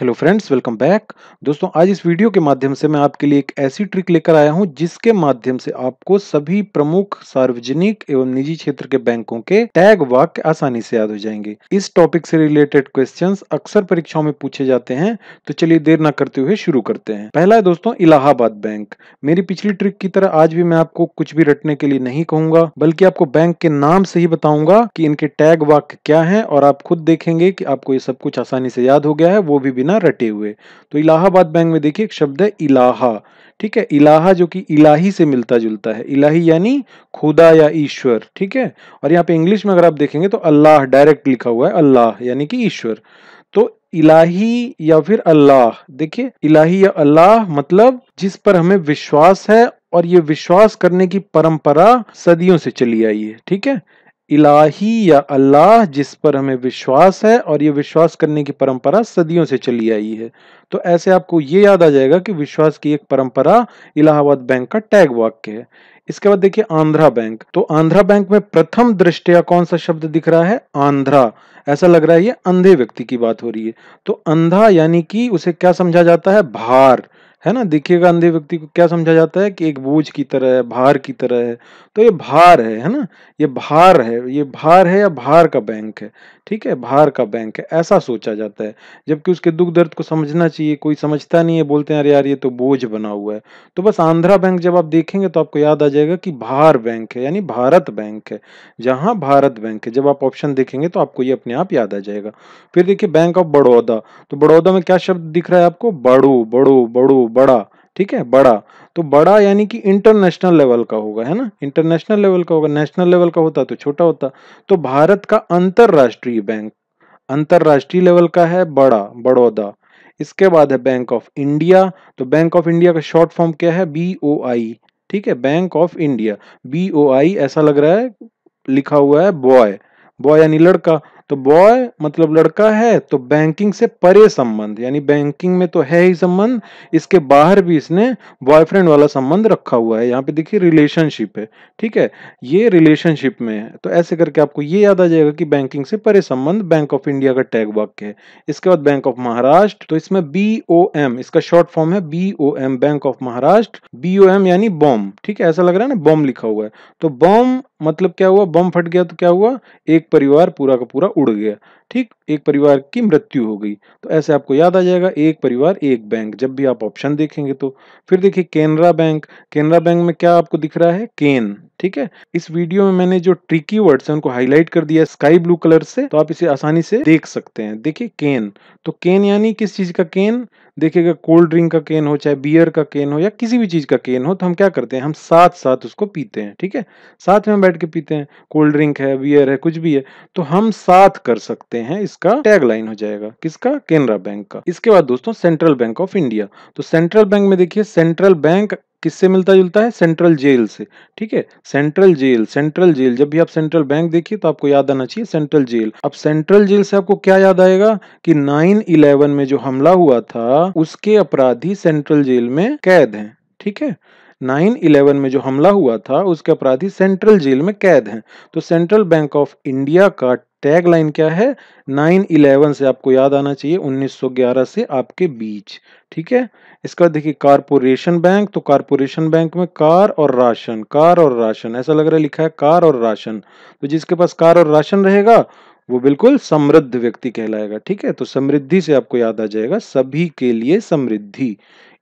hello friends welcome back दोस्तों आज इस वीडियो के माध्यम से मैं आपके लिए एक ऐसी ट्रिक लेकर आया हूं जिसके माध्यम से आपको सभी प्रमुख सार्वजनिक एवं निजी क्षेत्र के बैंकों के टैग वाक्य आसानी से याद हो जाएंगे इस टॉपिक से रिलेटेड क्वेश्चंस अक्सर परीक्षाओं में पूछे जाते हैं तो चलिए देर ना करते हुए शुरू करते हैं पहला है दोस्तों इलाहाबाद बैंक मेरी पिछली ट्रिक की तरह आज भी मैं आपको कुछ भी रटने के लिए नहीं कहूंगा बल्कि आपको बैंक के नाम से ही बताऊंगा की इनके टैग वाक्य क्या है और आप खुद देखेंगे की आपको ये सब कुछ आसानी से याद हो गया है वो भी बिना रटे हुए तो इलाहाबाद बैंक में देखिए एक शब्द है इलाहा ठीक है इलाहा जो कि इलाही से मिलता जुलता है इलाही यानी खुदा या ईश्वर ठीक है और यहाँ पे इंग्लिश में अगर आप देखेंगे तो अल्लाह डायरेक्ट लिखा हुआ है अल्लाह यानी कि ईश्वर तो इलाही या फिर अल्लाह देखिए इलाही या अल्लाह मतलब जिस पर हमें विश्वास है और ये विश्वास करने की परंपरा सदियों से चली आई है ठीक है इलाही या अल्लाह जिस पर हमें विश्वास है और ये विश्वास करने की परंपरा सदियों से चली आई है तो ऐसे आपको ये याद आ जाएगा कि विश्वास की एक परंपरा इलाहाबाद बैंक का टैग वाक्य है इसके बाद देखिए आंध्रा बैंक तो आंध्रा बैंक में प्रथम दृष्टया कौन सा शब्द दिख रहा है आंध्रा ऐसा लग रहा है ये अंधे व्यक्ति की बात हो रही है तो अंधा यानी कि उसे क्या समझा जाता है भार है ना देखिएगा अंधे व्यक्ति को क्या समझा जाता है कि एक बोझ की तरह है भार की तरह है तो ये भार है है ना ये भार है ये भार है या भार का बैंक है ठीक है बाहर का बैंक है ऐसा सोचा जाता है जबकि उसके दुख दर्द को समझना चाहिए कोई समझता नहीं है बोलते हैं अरे यार ये तो बोझ बना हुआ है तो बस आंध्रा बैंक जब आप देखेंगे तो आपको याद आ जाएगा कि बाहर बैंक है यानी भारत बैंक है जहां भारत बैंक है जब आप ऑप्शन देखेंगे तो आपको ये अपने आप याद आ जाएगा फिर देखिए बैंक ऑफ बड़ौदा तो बड़ौदा में क्या शब्द दिख रहा है आपको बड़ो बड़ो बड़ो बड़ा ठीक है बड़ा तो बड़ा यानी कि इंटरनेशनल लेवल का होगा है ना इंटरनेशनल लेवल का होगा नेशनल लेवल का होता तो छोटा होता तो भारत का अंतरराष्ट्रीय बैंक अंतर्राष्ट्रीय लेवल का है बड़ा बड़ौदा इसके बाद है बैंक ऑफ इंडिया तो बैंक ऑफ इंडिया का शॉर्ट फॉर्म क्या है बी ओ आई ठीक है bank of India B O I ऐसा लग रहा है लिखा हुआ है बॉय बॉय यानी लड़का तो बॉय मतलब लड़का है तो बैंकिंग से परे संबंध यानी बैंकिंग में तो है ही संबंध इसके बाहर भी इसने बॉयफ्रेंड वाला संबंध रखा हुआ है यहाँ पे देखिए रिलेशनशिप है ठीक है ये रिलेशनशिप में है तो ऐसे करके आपको ये याद आ जाएगा कि बैंकिंग से परे संबंध बैंक ऑफ इंडिया का टैग वाक्य है इसके बाद बैंक ऑफ महाराष्ट्र तो इसमें बी ओ एम इसका शॉर्ट फॉर्म है B O M bank of Maharashtra B O M यानी बॉम्ब ठीक है ऐसा लग रहा है ना बॉम्ब लिखा हुआ है तो बॉम्ब मतलब क्या हुआ बम फट गया तो क्या हुआ एक परिवार पूरा का पूरा उड़ गया ठीक एक परिवार की मृत्यु हो गई तो ऐसे आपको याद आ जाएगा एक परिवार एक बैंक जब भी आप ऑप्शन देखेंगे तो फिर देखिए केनरा बैंक केनरा बैंक में क्या आपको दिख रहा है केन ठीक है इस वीडियो में मैंने जो ट्रिकी वर्ड्स हैं उनको हाईलाइट कर दिया स्काई ब्लू कलर से तो आप इसे आसानी से देख सकते हैं देखिए केन तो केन यानी किस चीज का केन देखिएगा कोल्ड ड्रिंक का केन हो चाहे बियर का केन हो या किसी भी चीज का केन हो तो हम क्या करते हैं हम साथ साथ उसको पीते हैं ठीक है साथ में बैठ के पीते हैं कोल्ड ड्रिंक है बियर है कुछ भी है तो हम साथ कर सकते हैं हैं इसका टैग लाइन हो जाएगा किसका केनरा बैंक का इसके बाद दोस्तों सेंट्रल बैंक ऑफ इंडिया तो सेंट्रल बैंक में देखिए सेंट्रल बैंक किससे मिलता जुलता है सेंट्रल जेल से ठीक है सेंट्रल जेल सेंट्रल जेल जब भी आप सेंट्रल बैंक देखिए तो आपको याद आना चाहिए सेंट्रल जेल अब सेंट्रल जेल से आपको क्या याद आएगा कि नाइन इलेवन में जो हमला हुआ था उसके अपराधी सेंट्रल जेल में कैद हैं ठीक है 9/11 में जो हमला हुआ था उसके अपराधी सेंट्रल जेल में कैद हैं तो सेंट्रल बैंक ऑफ इंडिया का टैग लाइन क्या है नाइन इलेवन से आपको याद आना चाहिए 1911 से आपके बीच ठीक है इसका देखिए कारपोरेशन बैंक तो कारपोरेशन बैंक में कार और राशन कार और राशन ऐसा लग रहा है लिखा है कार और राशन तो जिसके पास कार और राशन रहेगा वो बिल्कुल समृद्ध व्यक्ति कहलाएगा ठीक है तो समृद्धि से आपको याद आ जाएगा सभी के लिए समृद्धि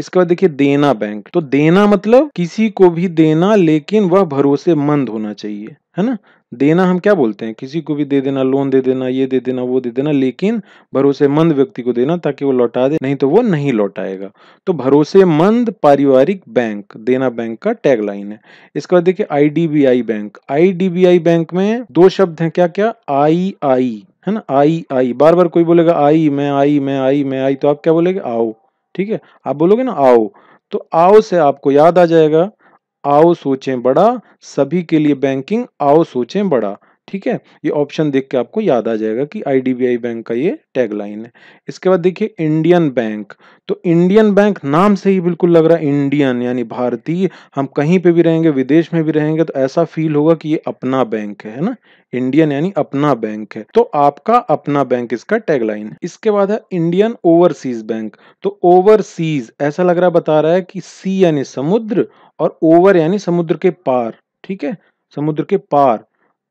इसके बाद देखिए देना बैंक तो देना मतलब किसी को भी देना लेकिन वह भरोसेमंद होना चाहिए है ना देना हम क्या बोलते हैं किसी को भी दे देना लोन दे देना ये दे देना वो दे देना लेकिन भरोसेमंद व्यक्ति को देना ताकि वो लौटा दे नहीं तो वो नहीं लौटाएगा तो भरोसेमंद पारिवारिक बैंक देना बैंक का टैगलाइन है इसके बाद देखिए आईडीबीआई बैंक आईडीबीआई बैंक में दो शब्द हैं क्या क्या आई आई है ना आई आई बार बार कोई बोलेगा आई मैं आई मैं आई मैं आई तो आप क्या बोलेगे आओ ठीक है आप बोलोगे ना आओ तो आओ से आपको याद आ जाएगा आओ सोचें बड़ा सभी के लिए बैंकिंग आओ सोचें बड़ा ठीक है ये ऑप्शन देख के आपको याद आ जाएगा कि आईडीबीआई बैंक का ये टैगलाइन है इसके बाद देखिए इंडियन बैंक तो इंडियन बैंक नाम से ही बिल्कुल लग रहा है इंडियन यानी भारतीय हम कहीं पे भी रहेंगे विदेश में भी रहेंगे तो ऐसा फील होगा कि ये अपना बैंक है ना इंडियन यानी अपना बैंक है तो आपका अपना बैंक इसका टैगलाइन है इसके बाद है इंडियन ओवरसीज बैंक तो ओवरसीज ऐसा लग रहा बता रहा है कि सी यानी समुद्र और ओवर यानी समुद्र के पार ठीक है समुद्र के पार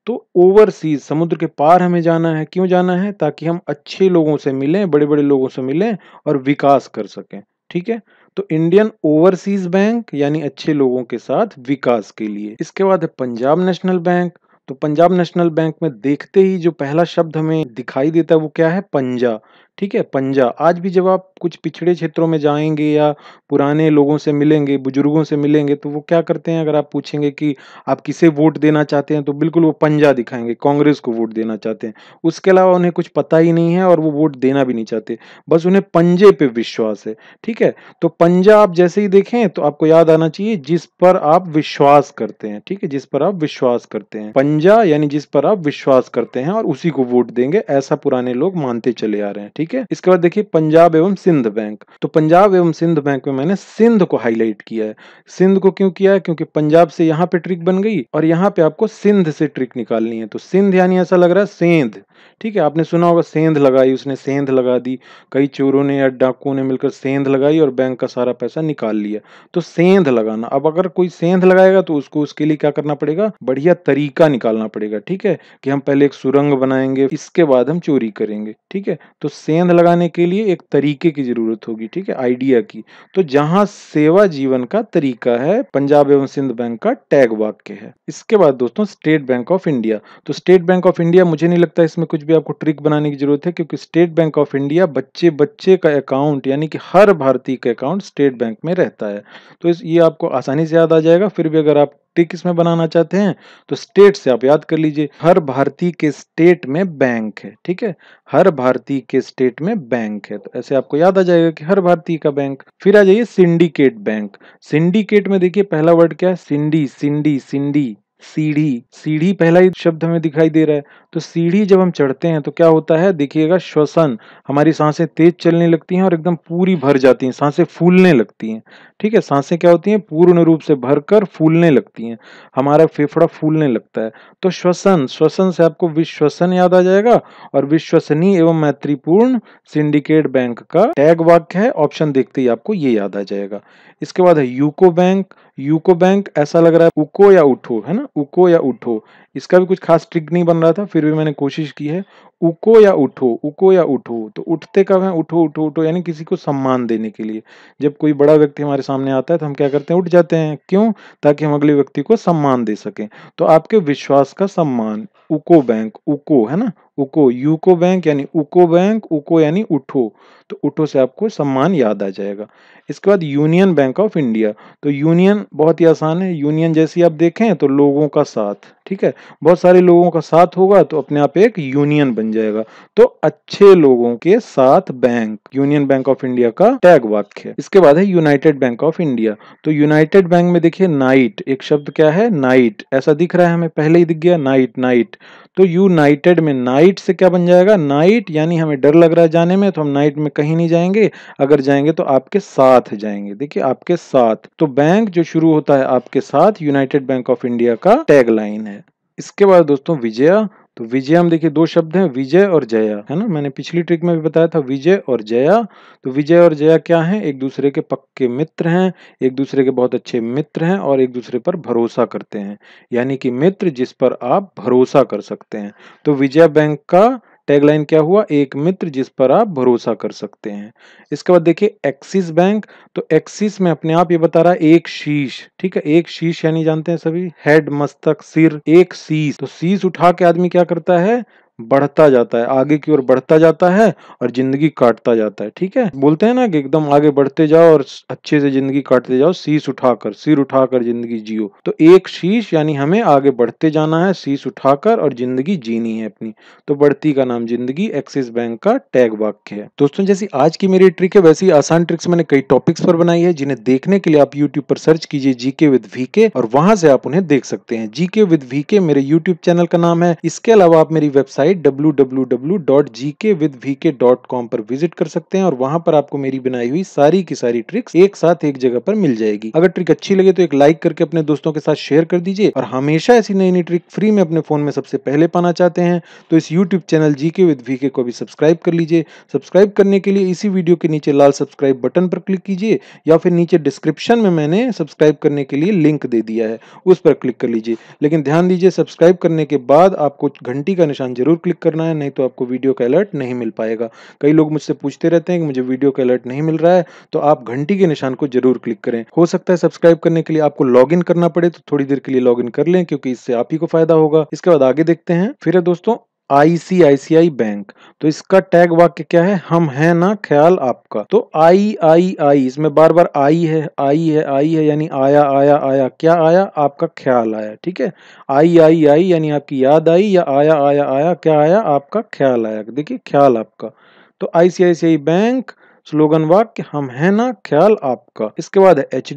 तो ओवरसीज समुद्र के पार हमें जाना है क्यों जाना है ताकि हम अच्छे लोगों से मिलें बड़े बड़े लोगों से मिलें और विकास कर सकें ठीक है तो इंडियन ओवरसीज बैंक यानी अच्छे लोगों के साथ विकास के लिए इसके बाद है पंजाब नेशनल बैंक तो पंजाब नेशनल बैंक में देखते ही जो पहला शब्द हमें दिखाई देता है वो क्या है पंजा ठीक है पंजा आज भी जब आप कुछ पिछड़े क्षेत्रों में जाएंगे या पुराने लोगों से मिलेंगे बुजुर्गों से मिलेंगे तो वो क्या करते हैं अगर आप पूछेंगे कि आप किसे वोट देना चाहते हैं तो बिल्कुल वो पंजा दिखाएंगे कांग्रेस को वोट देना चाहते हैं उसके अलावा उन्हें कुछ पता ही नहीं है और वो वोट देना भी नहीं चाहते बस उन्हें पंजे पे विश्वास है ठीक है तो पंजा आप जैसे ही देखें तो आपको याद आना चाहिए जिस पर आप विश्वास करते हैं ठीक है जिस पर आप विश्वास करते हैं पंजा यानी जिस पर आप विश्वास करते हैं और उसी को वोट देंगे ऐसा पुराने लोग मानते चले आ रहे हैं ठीक ठीक है इसके बाद देखिए पंजाब एवं सिंध बैंक तो पंजाब एवं सिंध बैंक में मैंने सिंध को हाईलाइट किया है सिंध को क्यों किया है क्योंकि पंजाब से यहाँ पे ट्रिक बन गई और यहाँ पे आपको सिंध से ट्रिक निकालनी है तो सिंध यानी ऐसा लग रहा है सेंध ठीक है आपने सुना होगा सेंध लगाई उसने सेंध लगा दी कई चोरों ने या डाकुओं ने मिलकर सेंध लगाई और बैंक का सारा पैसा निकाल लिया तो सेंध लगाना अब अगर कोई सेंध लगाएगा तो उसको उसके लिए क्या करना पड़ेगा बढ़िया तरीका निकालना पड़ेगा ठीक है कि हम पहले एक सुरंग बनाएंगे इसके बाद हम चोरी करेंगे ठीक है तो सेंध लगाने के लिए एक तरीके की जरूरत होगी ठीक है आइडिया की तो जहां सेवा जीवन का तरीका है पंजाब एवं सिंध बैंक का टैग वाक्य है इसके बाद दोस्तों स्टेट बैंक ऑफ इंडिया तो स्टेट बैंक ऑफ इंडिया मुझे नहीं लगता इसमें कुछ भी आपको ट्रिक बनाने की जरूरत है क्योंकि स्टेट बैंक ऑफ इंडिया बच्चे बच्चे का अकाउंट यानी कि हर भारतीय का अकाउंट स्टेट बैंक में रहता है तो ये आपको आसानी से याद आ जाएगा फिर भी अगर आप स्टेट किसमें बनाना चाहते हैं तो स्टेट से आप याद कर लीजिए हर भारतीय के स्टेट में बैंक है ठीक है हर भारतीय के स्टेट में बैंक है तो ऐसे आपको याद आ जाएगा कि हर भारतीय का बैंक फिर आ जाइए सिंडिकेट बैंक सिंडिकेट में देखिए पहला वर्ड क्या है सिंडी सिंडी सिंडी सीढ़ी सीढ़ी पहला ही शब्द हमें दिखाई दे रहा है तो सीढ़ी जब हम चढ़ते हैं तो क्या होता है देखिएगा श्वसन हमारी सांसें तेज चलने लगती हैं और एकदम पूरी भर जाती हैं सांसें फूलने लगती हैं ठीक है सांसें क्या होती हैं पूर्ण रूप से भरकर फूलने लगती हैं हमारा फेफड़ा फूलने लगता है तो श्वसन श्वसन से आपको विश्वसन याद आ जाएगा और विश्वसनीय एवं मैत्रीपूर्ण सिंडिकेट बैंक का टैग वाक्य है ऑप्शन देखते ही आपको ये याद आ जाएगा इसके बाद है यूको बैंक यूको बैंक ऐसा लग रहा है उको या उठो है ना उको या उठो इसका भी कुछ खास ट्रिक नहीं बन रहा था फिर भी मैंने कोशिश की है उको या उठो उको या उठो तो उठते कब है उठो उठो उठो यानी किसी को सम्मान देने के लिए जब कोई बड़ा व्यक्ति हमारे सामने आता है तो हम क्या करते हैं उठ जाते हैं क्यों ताकि हम अगले व्यक्ति को सम्मान दे सकें तो आपके विश्वास का सम्मान उको बैंक उको है ना उको यूको बैंक यानी उको बैंक उको यानी उठो तो उठो से आपको सम्मान याद आ जाएगा इसके बाद यूनियन बैंक ऑफ इंडिया तो यूनियन बहुत ही आसान है यूनियन जैसी आप देखें तो लोगों का साथ ठीक है बहुत सारे लोगों का साथ होगा तो अपने आप एक यूनियन बन बन जाएगा तो अच्छे लोगों के साथ bank union bank of India का टैग वाक्य है इसके बाद है यूनाइटेड बैंक ऑफ इंडिया तो यूनाइटेड बैंक में देखिए नाइट एक शब्द क्या है नाइट ऐसा दिख रहा है हमें पहले ही दिख गया नाइट नाइट तो यूनाइटेड में नाइट से क्या बन जाएगा नाइट यानी हमें डर लग रहा है जाने में तो हम नाइट में कहीं नहीं जाएंगे अगर जाएंगे तो आपके साथ जाएंगे देखिए आपके साथ तो बैंक जो शुरू होता है आपके साथ यूनाइटेड बैंक ऑफ इंडिया का टैग लाइन है इसके बाद दोस्तों विजया तो हम देखिए दो शब्द हैं विजय और जया है ना मैंने पिछली ट्रिक में भी बताया था विजय और जया तो विजय और जया क्या हैं एक दूसरे के पक्के मित्र हैं एक दूसरे के बहुत अच्छे मित्र हैं और एक दूसरे पर भरोसा करते हैं यानी कि मित्र जिस पर आप भरोसा कर सकते हैं तो विजया बैंक का टैगलाइन क्या हुआ एक मित्र जिस पर आप भरोसा कर सकते हैं इसके बाद देखिए एक्सिस बैंक तो एक्सिस में अपने आप ये बता रहा है एक शीश ठीक है एक शीश यानी जानते हैं सभी हेड मस्तक सिर एक शीश तो शीश उठा के आदमी क्या करता है बढ़ता जाता है आगे की ओर बढ़ता जाता है और जिंदगी काटता जाता है ठीक है बोलते हैं ना कि एकदम आगे बढ़ते जाओ और अच्छे से जिंदगी काटते जाओ शीश उठाकर सिर उठाकर जिंदगी जियो तो एक शीश यानी हमें आगे बढ़ते जाना है शीश उठाकर और जिंदगी जीनी है अपनी तो बढ़ती का नाम जिंदगी एक्सिस बैंक का टैग वाक्य है दोस्तों जैसी आज की मेरी ट्रिक है वैसी आसान ट्रिक्स मैंने कई टॉपिक्स पर बनाई है जिन्हें देखने के लिए आप यूट्यूब पर सर्च कीजिए जीके विद वीके और वहां से आप उन्हें देख सकते हैं जीके विद वीके मेरे यूट्यूब चैनल का नाम है इसके अलावा आप मेरी वेबसाइट वेबसाइट www.gkwithvk.com पर विजिट कर सकते हैं और वहां पर आपको मेरी बनाई हुई सारी की सारी ट्रिक्स एक साथ एक जगह पर मिल जाएगी अगर ट्रिक अच्छी लगे तो एक लाइक करके अपने दोस्तों के साथ शेयर कर दीजिए और हमेशा ऐसी नई नई ट्रिक फ्री में अपने फोन में सबसे पहले पाना चाहते हैं तो इस YouTube channel GK with VK को भी सब्सक्राइब कर लीजिए सब्सक्राइब करने के लिए इसी वीडियो के नीचे लाल सब्सक्राइब बटन पर क्लिक कीजिए या फिर नीचे डिस्क्रिप्शन में मैंने सब्सक्राइब करने के लिए लिंक दे दिया है उस पर क्लिक कर लीजिए लेकिन ध्यान दीजिए सब्सक्राइब करने के बाद आपको घंटी का निशान जरूर ज़रूर क्लिक करना है नहीं तो आपको वीडियो का अलर्ट नहीं मिल पाएगा कई लोग मुझसे पूछते रहते हैं कि मुझे वीडियो का अलर्ट नहीं मिल रहा है तो आप घंटी के निशान को जरूर क्लिक करें हो सकता है सब्सक्राइब करने के लिए आपको लॉग करना पड़े तो थोड़ी देर के लिए लॉग कर लें क्योंकि इससे आप ही को फायदा होगा इसके बाद आगे देखते हैं फिर है दोस्तों आईसीआईसीआई बैंक तो इसका टैग वाक्य क्या है हम है ना ख्याल आपका तो आई आई आई इसमें बार बार आई है आई है आई है यानी आया आया आया क्या आया आपका ख्याल आया ठीक है आई आई आई यानी आपकी याद आई या आया आया आया क्या आया आपका ख्याल आया देखिए ख्याल आपका तो आईसीआईसीआई बैंक स्लोगन वाक्य हम है ना ख्याल आपका इसके बाद है एच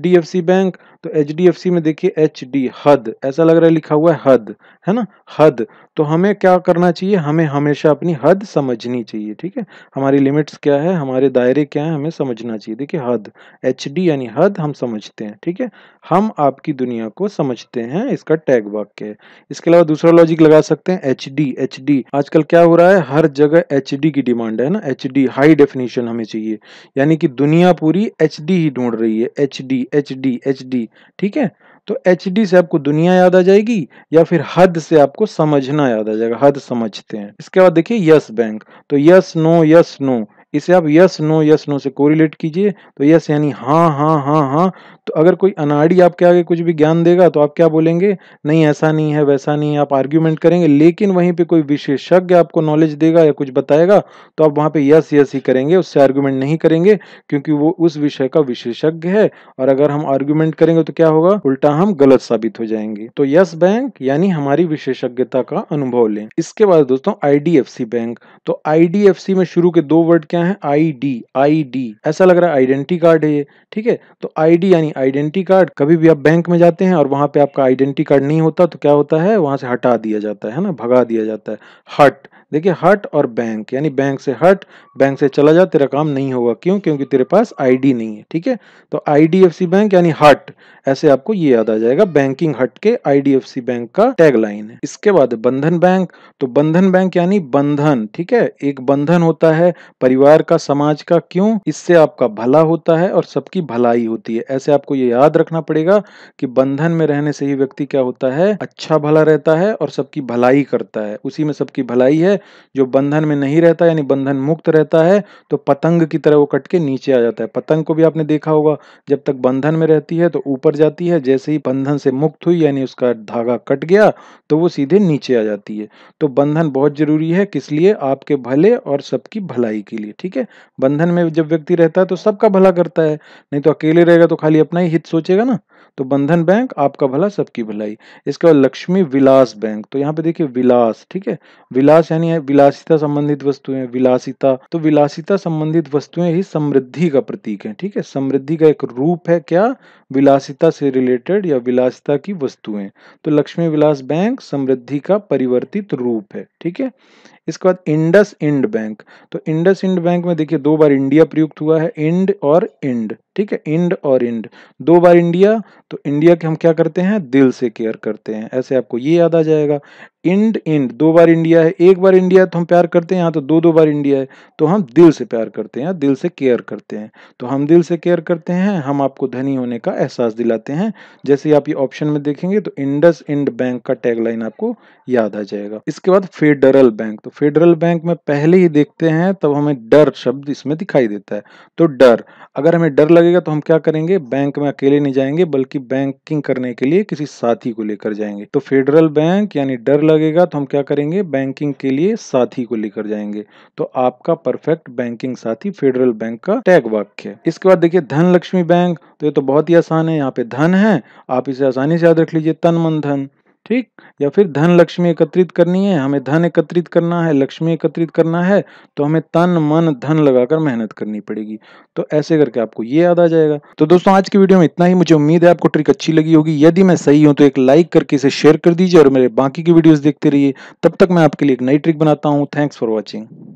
बैंक तो एच में देखिए एच डी हद ऐसा लग रहा है लिखा हुआ है हद है ना हद तो हमें क्या करना चाहिए हमें हमेशा अपनी हद समझनी चाहिए ठीक है हमारी लिमिट्स क्या है हमारे दायरे क्या है हमें समझना चाहिए देखिए हद एच डी यानी हद हम समझते हैं ठीक है हम आपकी दुनिया को समझते हैं इसका टैग वाक्य है इसके अलावा दूसरा लॉजिक लगा सकते हैं एच डी एच डी आजकल क्या हो रहा है हर जगह एच डी की डिमांड है ना एच डी हाई डेफिनेशन हमें चाहिए यानी कि दुनिया पूरी एच डी ही ढूंढ रही है H D H D H D ठीक है तो एच डी से आपको दुनिया याद आ जाएगी या फिर हद से आपको समझना याद आ जाएगा हद समझते हैं इसके बाद देखिए यस बैंक तो यस नो यस नो इसे आप यस नो यस नो से कोरिलेट कीजिए तो यस यानी हाँ हाँ हाँ हाँ तो अगर कोई अनाड़ी आपके आगे कुछ भी ज्ञान देगा तो आप क्या बोलेंगे नहीं ऐसा नहीं है वैसा नहीं है आप आर्ग्यूमेंट करेंगे लेकिन वहीं पे कोई विशेषज्ञ आपको नॉलेज देगा या कुछ बताएगा तो आप वहाँ पे यस यस ही करेंगे उससे आर्ग्यूमेंट नहीं करेंगे क्योंकि वो उस विषय का विशेषज्ञ है और अगर हम आर्ग्यूमेंट करेंगे तो क्या होगा उल्टा हम गलत साबित हो जाएंगे तो यस बैंक यानी हमारी विशेषज्ञता का अनुभव लें इसके बाद दोस्तों आई बैंक तो आई में शुरू के दो वर्ड क्या क्या है आईडी आईडी ऐसा लग रहा है आइडेंटिटी कार्ड है ये ठीक है तो आईडी यानी आइडेंटिटी कार्ड कभी भी आप बैंक में जाते हैं और वहां पे आपका आइडेंटिटी कार्ड नहीं होता तो क्या होता है वहां से हटा दिया जाता है ना भगा दिया जाता है हट देखिए हट और बैंक यानी बैंक से हट बैंक से चला जा तेरा काम नहीं होगा क्यों क्योंकि तेरे पास आईडी नहीं है ठीक है तो आईडीएफसी बैंक यानी हट ऐसे आपको ये याद आ जाएगा बैंकिंग हट के आईडीएफसी बैंक का टैग लाइन है इसके बाद बंधन बैंक तो बंधन बैंक यानी बंधन ठीक है एक बंधन होता है परिवार का समाज का क्यों इससे आपका भला होता है और सबकी भलाई होती है ऐसे आपको ये याद रखना पड़ेगा कि बंधन में रहने से ही व्यक्ति क्या होता है अच्छा भला रहता है और सबकी भलाई करता है उसी में सबकी भलाई है जो बंधन में नहीं रहता यानी बंधन मुक्त रहता है तो पतंग की तरह वो कट के नीचे आ जाता है पतंग को भी आपने देखा होगा जब तक बंधन में रहती है तो ऊपर जाती है जैसे ही बंधन से मुक्त हुई यानी उसका धागा कट गया तो वो सीधे नीचे आ जाती है तो बंधन बहुत जरूरी है किस लिए आपके भले और सबकी भलाई के लिए ठीक है बंधन में जब व्यक्ति रहता है तो सबका भला करता है नहीं तो अकेले रहेगा तो खाली अपना ही हित सोचेगा ना तो बंधन बैंक आपका भला सबकी भलाई इसके बाद लक्ष्मी विलास बैंक तो यहाँ पे देखिए विलास ठीक है विलास यानी विलासिता संबंधित वस्तुएं विलासिता तो विलासिता संबंधित वस्तुएं ही समृद्धि का प्रतीक है ठीक है समृद्धि का एक रूप है क्या विलासिता से रिलेटेड या विलासिता की वस्तुएं तो लक्ष्मी विलास बैंक समृद्धि का परिवर्तित रूप है ठीक है इसके बाद इंडस इंड बैंक तो इंडस इंड बैंक में देखिए दो बार इंडिया प्रयुक्त हुआ है इंड और इंड ठीक है इंड और इंड दो बार इंडिया तो इंडिया के हम क्या करते हैं दिल से केयर करते हैं ऐसे आपको ये याद आ जाएगा इंड इंड दो बार इंडिया है एक बार इंडिया है तो हम प्यार करते हैं यहाँ तो दो दो बार इंडिया है तो हम दिल से प्यार करते हैं दिल से केयर करते हैं तो हम दिल से केयर करते हैं हम आपको धनी होने का एहसास दिलाते हैं जैसे आप ये ऑप्शन में देखेंगे तो इंडस इंड बैंक का टैगलाइन आपको याद आ जाएगा इसके बाद फेडरल बैंक तो फेडरल बैंक में पहले ही देखते हैं तब हमें डर शब्द इसमें दिखाई देता है तो डर अगर हमें डर लगेगा तो हम क्या करेंगे बैंक में अकेले नहीं जाएंगे बल्कि बैंकिंग करने के लिए किसी साथी को लेकर जाएंगे तो फेडरल बैंक यानी डर लग लगेगा तो हम क्या करेंगे बैंकिंग के लिए साथी को लेकर जाएंगे तो आपका परफेक्ट बैंकिंग साथी फेडरल बैंक का टैग वाक्य है इसके बाद देखिए धन लक्ष्मी बैंक तो ये तो बहुत ही आसान है यहाँ पे धन है आप इसे आसानी से याद रख लीजिए तन मन धन ठीक या फिर धन लक्ष्मी एकत्रित करनी है हमें धन एकत्रित करना है लक्ष्मी एकत्रित करना है तो हमें तन मन धन लगाकर मेहनत करनी पड़ेगी तो ऐसे करके आपको ये याद आ जाएगा तो दोस्तों आज की वीडियो में इतना ही मुझे उम्मीद है आपको ट्रिक अच्छी लगी होगी यदि मैं सही हूं तो एक लाइक करके इसे शेयर कर दीजिए और मेरे बाकी की वीडियोज देखते रहिए तब तक मैं आपके लिए एक नई ट्रिक बनाता हूँ थैंक्स फॉर वॉचिंग